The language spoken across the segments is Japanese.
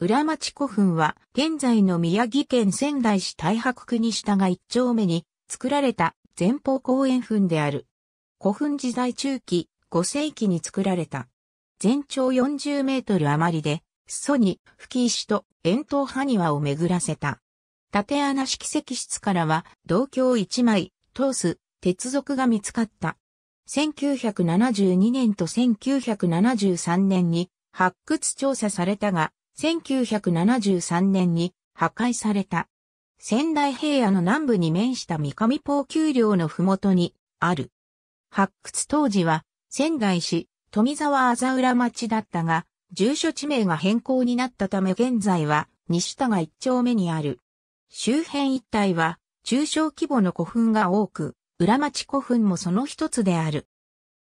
裏町古墳は、現在の宮城県仙台市太白区に下が一丁目に作られた前方公園墳である。古墳時代中期、5世紀に作られた。全長40メートル余りで、裾に吹石と円筒埴輪を巡らせた。縦穴式石室からは、銅鏡1枚、通す、鉄属が見つかった。1972年と1973年に発掘調査されたが、1973年に破壊された。仙台平野の南部に面した三上高丘陵の麓にある。発掘当時は仙台市富沢あざ浦町だったが、住所地名が変更になったため現在は西田が一丁目にある。周辺一帯は中小規模の古墳が多く、浦町古墳もその一つである。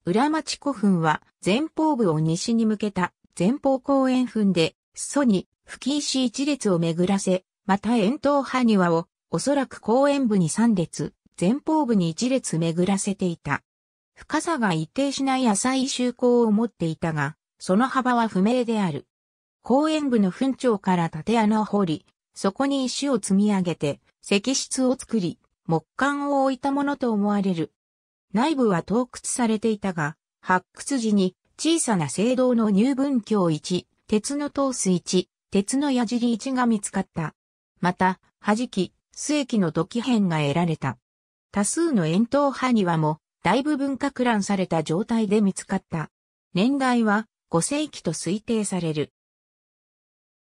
浦町古墳は前方部を西に向けた前方後円墳で裾に、吹石一列を巡らせ、また円筒埴輪を、おそらく後円部に三列、前方部に一列巡らせていた。深さが一定しない浅い周口を持っていたが、その幅は不明である。後円部の墳頂から縦穴を掘り、そこに石を積み上げて、石室を作り、木管を置いたものと思われる。内部は洞窟されていたが、発掘時に小さな聖堂の入文教1、鉄のトース1、鉄の矢尻1が見つかった。また、弾き、末期の土器片が得られた。多数の円筒派庭も、大部分拡乱された状態で見つかった。年代は5世紀と推定される。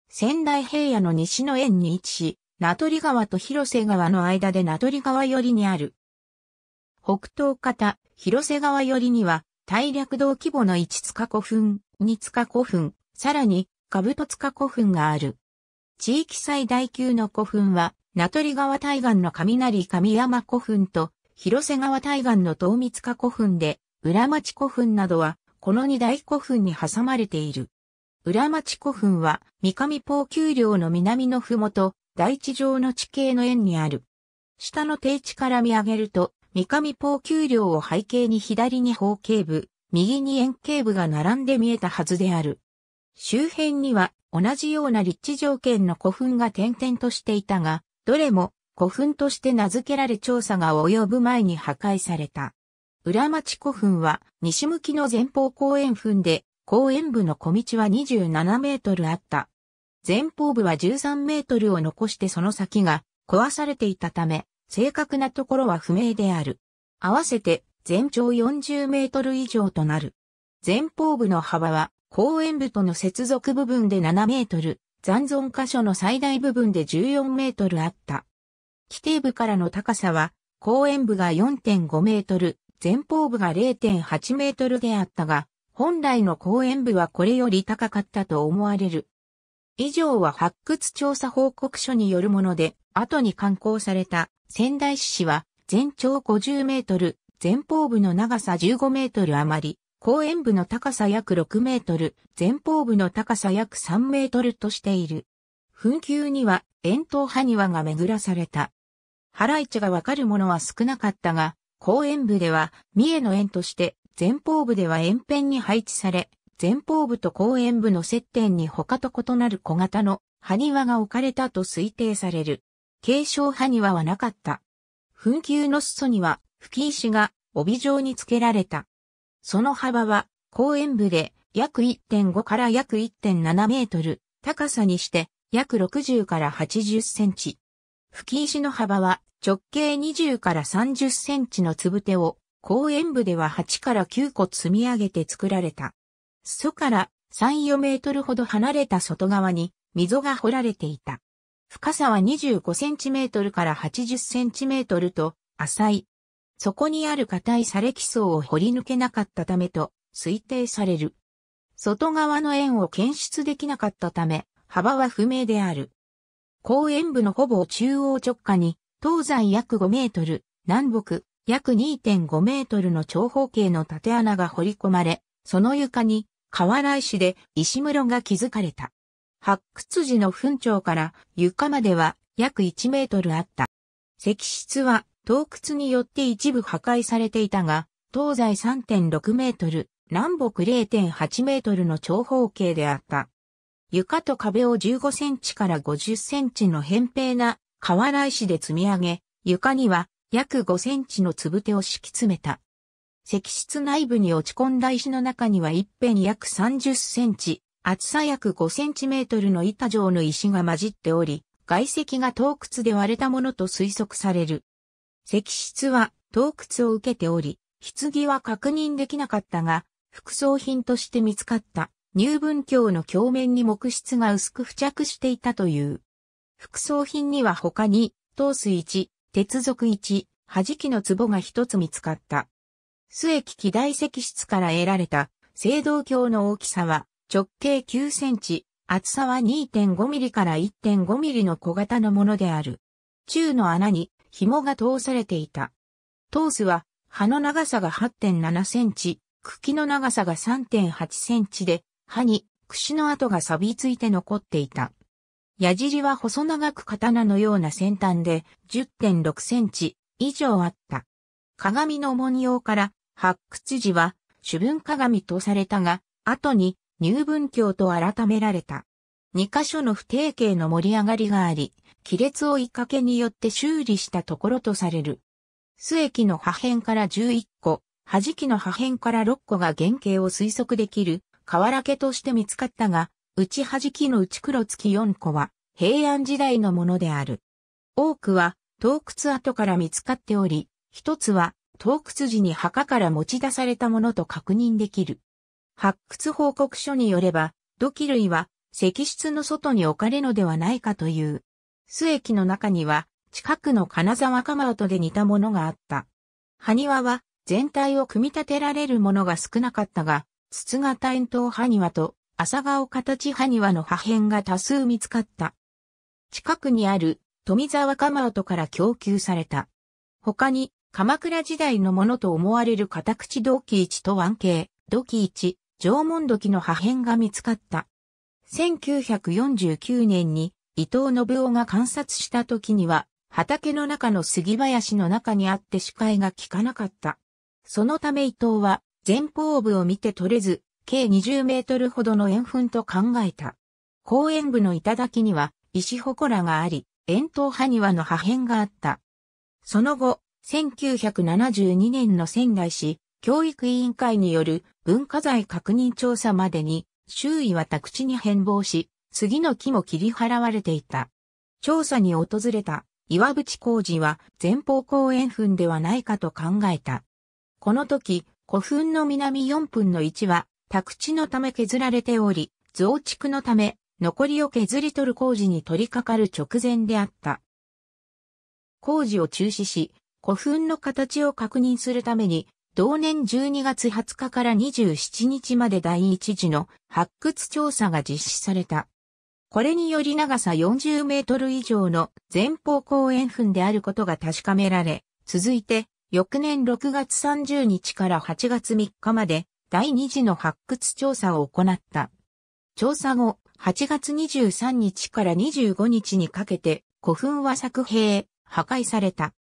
仙台平野の西の円に位置し、名取川と広瀬川の間で名取川寄りにある。北東方、広瀬川寄りには、大略道規模の一塚古墳、二塚古墳、さらに、カブトツカ古墳がある。地域最大級の古墳は、名取川対岸の雷神山古墳と、広瀬川対岸の東密塚古墳で、裏町古墳などは、この二大古墳に挟まれている。裏町古墳は、三上高丘陵の南のふもと、大地上の地形の円にある。下の低地から見上げると、三上高丘陵を背景に左に方形部、右に円形部が並んで見えたはずである。周辺には同じような立地条件の古墳が点々としていたが、どれも古墳として名付けられ調査が及ぶ前に破壊された。裏町古墳は西向きの前方公園墳で、公園部の小道は27メートルあった。前方部は13メートルを残してその先が壊されていたため、正確なところは不明である。合わせて全長40メートル以上となる。前方部の幅は公園部との接続部分で7メートル、残存箇所の最大部分で14メートルあった。規定部からの高さは、公園部が4.5メートル、前方部が0.8メートルであったが、本来の公園部はこれより高かったと思われる。以上は発掘調査報告書によるもので、後に刊行された仙台市は全長50メートル、前方部の長さ15メートル余り、後円部の高さ約6メートル、前方部の高さ約3メートルとしている。墳丘には、円筒埴輪が巡らされた。原市がわかるものは少なかったが、後円部では、三重の円として、前方部では円辺に配置され、前方部と後円部の接点に他と異なる小型の埴輪が置かれたと推定される。継承埴輪はなかった。墳丘の裾には、吹石が帯状につけられた。その幅は公園部で約1.5から約1.7メートル、高さにして約60から80センチ。吹石の幅は直径20から30センチの粒手を公園部では8から9個積み上げて作られた。裾から3、4メートルほど離れた外側に溝が掘られていた。深さは25センチメートルから80センチメートルと浅いそこにある硬い砂礫層を掘り抜けなかったためと推定される。外側の円を検出できなかったため、幅は不明である。公園部のほぼ中央直下に、東西約5メートル、南北約2.5メートルの長方形の縦穴が掘り込まれ、その床に河原石で石室が築かれた。発掘時の墳長から床までは約1メートルあった。石室は洞窟によって一部破壊されていたが、東西3.6メートル、南北0.8メートルの長方形であった。床と壁を15センチから50センチの扁平な瓦石で積み上げ、床には約5センチの粒手を敷き詰めた。石室内部に落ち込んだ石の中には一辺約30センチ、厚さ約5センチメートルの板状の石が混じっており、外石が洞窟で割れたものと推測される。石室は洞窟を受けており、棺は確認できなかったが、副葬品として見つかった入文鏡の鏡面に木質が薄く付着していたという。副葬品には他に、陶水1、鉄属1、弾きの壺が一つ見つかった。末期機大石室から得られた青銅鏡の大きさは直径9センチ、厚さは2.5ミリから1.5ミリの小型のものである。中の穴に紐が通されていた。トースは、葉の長さが8.7センチ、茎の長さが3.8センチで、葉に櫛の跡が錆びついて残っていた。矢尻は細長く刀のような先端で10.6センチ以上あった。鏡の文様から発掘時は主文鏡とされたが、後に入文教と改められた。2箇所の不定形の盛り上がりがあり、亀裂を追いかけによって修理したところとされる。末期の破片から11個、弾きの破片から6個が原型を推測できる、瓦家として見つかったが、内弾きの内黒月4個は、平安時代のものである。多くは、洞窟跡から見つかっており、一つは、洞窟時に墓から持ち出されたものと確認できる。発掘報告書によれば、土器類は、石室の外に置かれのではないかという須駅の中には、近くの金沢カマウで似たものがあった。埴輪は、全体を組み立てられるものが少なかったが、筒型円筒埴輪と朝顔形埴輪の破片が多数見つかった。近くにある富沢釜跡から供給された。他に鎌倉時代のものと思われる片口土器一と湾形、土器一、縄文土器の破片が見つかった。1949年に伊藤信夫が観察した時には、畑の中の杉林の中にあって視界が効かなかった。そのため伊藤は、前方部を見て取れず、計20メートルほどの円墳と考えた。公園部の頂には、石祠があり、円筒埴輪の破片があった。その後、1972年の仙台市教育委員会による文化財確認調査までに、周囲は宅地に変貌し、杉の木も切り払われていた。調査に訪れた岩淵工事は前方後円墳ではないかと考えた。この時、古墳の南4分の1は宅地のため削られており、増築のため残りを削り取る工事に取り掛かる直前であった。工事を中止し、古墳の形を確認するために、同年12月20日から27日まで第一次の発掘調査が実施された。これにより長さ40メートル以上の前方後円墳であることが確かめられ、続いて、翌年6月30日から8月3日まで、第2次の発掘調査を行った。調査後、8月23日から25日にかけて、古墳は作兵、破壊された。